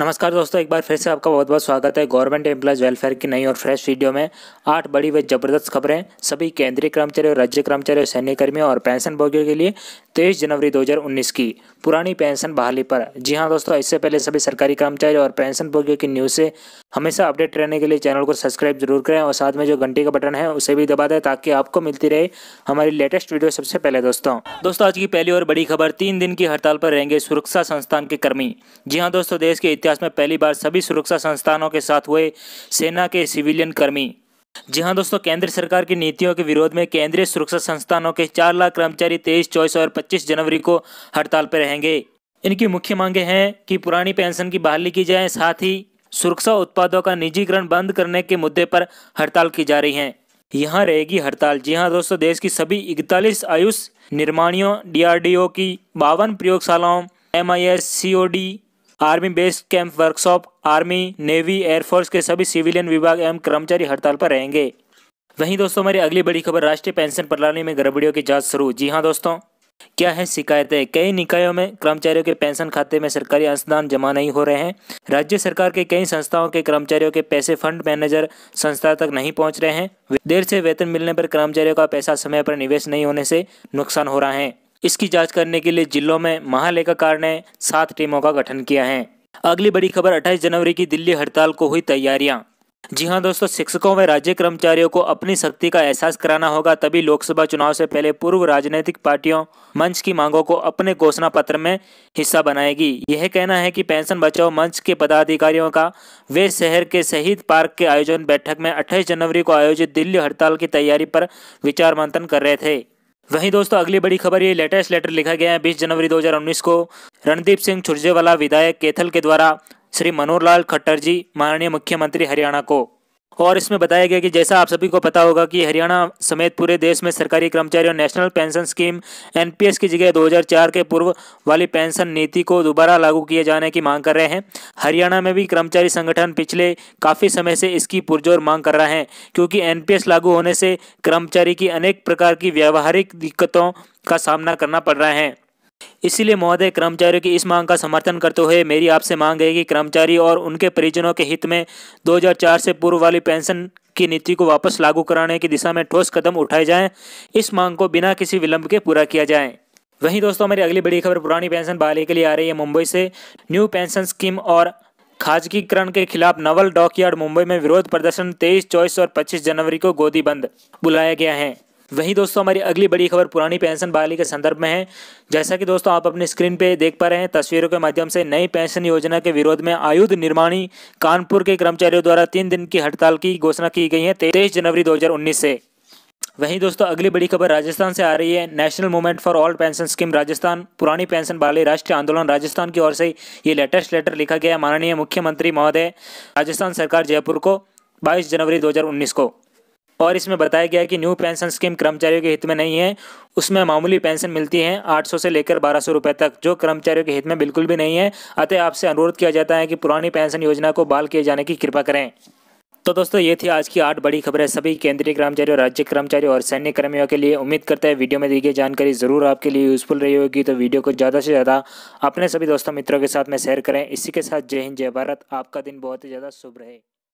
नमस्कार दोस्तों एक बार फिर से आपका बहुत बहुत स्वागत है गवर्नमेंट एम्प्लॉयज़ वेलफेयर की नई और फ्रेश वीडियो में आठ बड़ी व जबरदस्त खबरें सभी केंद्रीय कर्मचारी और राज्य और सैन्य कर्मियों और पेंशन भोगियों के लिए तेईस जनवरी 2019 की पुरानी पेंशन बहाली पर जी हाँ दोस्तों इससे पहले सभी सरकारी कर्मचारी और पेंशन भोगियों की न्यूज़ से हमेशा अपडेट रहने के लिए चैनल को सब्सक्राइब जरूर करें और साथ में जो घंटे का बटन है उसे भी दबा दें ताकि आपको मिलती रहे हमारी लेटेस्ट वीडियो सबसे पहले दोस्तों दोस्तों आज की पहली और बड़ी खबर तीन दिन की हड़ताल पर रहेंगे सुरक्षा संस्थान के कर्मी जी हाँ दोस्तों देश के इतिहास में पहली बार सभी सुरक्षा संस्थानों के साथ हुए सेना के सिविलियन कर्मी जी हाँ दोस्तों केंद्र सरकार की नीतियों के विरोध में केंद्रीय सुरक्षा संस्थानों के चार लाख कर्मचारी तेईस चौबीस और पच्चीस जनवरी को हड़ताल पर रहेंगे इनकी मुख्य मांगे हैं कि पुरानी पेंशन की बहाली की जाए साथ ही सुरक्षा उत्पादों का निजीकरण बंद करने के मुद्दे पर हड़ताल की जा रही है यहाँ रहेगी हड़ताल जी हाँ दोस्तों देश की सभी इकतालीस आयुष निर्माणियों डीआरडीओ की बावन प्रयोगशालाओं M I S C O D army base camp workshop army navy air force के सभी सिविलियन विभाग एवं कर्मचारी हड़ताल पर रहेंगे वहीं दोस्तों हमारी अगली बड़ी खबर राष्ट्रीय पेंशन प्रणाली में गड़बड़ियों की जांच शुरू जी हाँ दोस्तों क्या है शिकायतें कई निकायों में कर्मचारियों के पेंशन खाते में सरकारी अंशदान जमा नहीं हो रहे हैं राज्य सरकार के कई संस्थाओं के कर्मचारियों के पैसे फंड मैनेजर संस्था तक नहीं पहुंच रहे हैं देर से वेतन मिलने पर कर्मचारियों का पैसा समय पर निवेश नहीं होने से नुकसान हो रहा है इसकी जांच करने के लिए जिलों में महालेखाकार ने सात टीमों का गठन किया है अगली बड़ी खबर 28 जनवरी की दिल्ली हड़ताल को हुई तैयारियां जी हाँ दोस्तों शिक्षकों व राज्य कर्मचारियों को अपनी शक्ति का एहसास कराना होगा तभी लोकसभा चुनाव से पहले पूर्व राजनीतिक पार्टियों मंच की मांगों को अपने घोषणा पत्र में हिस्सा बनाएगी यह कहना है कि पेंशन बचाओ मंच के पदाधिकारियों का वे शहर के शहीद पार्क के आयोजन बैठक में 28 जनवरी को आयोजित दिल्ली हड़ताल की तैयारी पर विचार मंथन कर रहे थे वहीं दोस्तों अगली बड़ी खबर ये लेटेस्ट लेटर लिखा गया है बीस जनवरी दो को रणदीप सिंह सुरजेवाला विधायक केथल के द्वारा श्री मनोहर लाल खट्टर जी माननीय मुख्यमंत्री हरियाणा को और इसमें बताया गया कि जैसा आप सभी को पता होगा कि हरियाणा समेत पूरे देश में सरकारी कर्मचारियों नेशनल पेंशन स्कीम एनपीएस की जगह 2004 के पूर्व वाली पेंशन नीति को दोबारा लागू किए जाने की मांग कर रहे हैं हरियाणा में भी कर्मचारी संगठन पिछले काफ़ी समय से इसकी पुरजोर मांग कर रहे हैं क्योंकि एन लागू होने से कर्मचारी की अनेक प्रकार की व्यावहारिक दिक्कतों का सामना करना पड़ रहा है इसलिए महोदय कर्मचारियों की इस मांग का समर्थन करते हुए मेरी आपसे मांग है कि कर्मचारी और उनके परिजनों के हित में 2004 से पूर्व वाली पेंशन की नीति को वापस लागू कराने की दिशा में ठोस कदम उठाए जाएं इस मांग को बिना किसी विलंब के पूरा किया जाए वहीं दोस्तों हमारी अगली बड़ी खबर पुरानी पेंशन बहाली के लिए आ रही है मुंबई से न्यू पेंशन स्कीम और खाजगीकरण के खिलाफ नवल डॉकयार्ड मुंबई में विरोध प्रदर्शन तेईस चौबीस और पच्चीस जनवरी को गोदी बंद बुलाया गया है वहीं दोस्तों हमारी अगली बड़ी खबर पुरानी पेंशन बहाली के संदर्भ में है जैसा कि दोस्तों आप अपने स्क्रीन पे देख पा रहे हैं तस्वीरों के माध्यम से नई पेंशन योजना के विरोध में आयुध निर्माणी कानपुर के कर्मचारियों द्वारा तीन दिन की हड़ताल की घोषणा की गई है तेईस जनवरी दो से वहीं दोस्तों अगली बड़ी खबर राजस्थान से आ रही है national movement for all pension scheme Rajasthan पुरानी पेंशन बहाली राष्ट्रीय आंदोलन राजस्थान की ओर से ये लेटेस्ट लेटर लिखा गया माननीय मुख्यमंत्री महोदय राजस्थान सरकार जयपुर को 22 जनवरी 2019 को और इसमें बताया गया है कि न्यू पेंशन स्कीम कर्मचारियों के हित में नहीं है उसमें मामूली पेंशन मिलती है 800 से लेकर 1200 रुपये तक जो कर्मचारियों के हित में बिल्कुल भी नहीं है अतः आपसे अनुरोध किया जाता है कि पुरानी पेंशन योजना को बहाल किए जाने की कृपा करें तो दोस्तों ये थी आज की आठ बड़ी खबरें सभी केंद्रीय कर्मचारियों राज्य कर्मचारियों और सैन्य कर्मियों के लिए उम्मीद करते हैं वीडियो में दी गई जानकारी ज़रूर आपके लिए यूज़फुल रही होगी तो वीडियो को ज़्यादा से ज़्यादा अपने सभी दोस्तों मित्रों के साथ में शेयर करें इसी के साथ जय हिंद जय भारत आपका दिन बहुत ही ज़्यादा शुभ रहे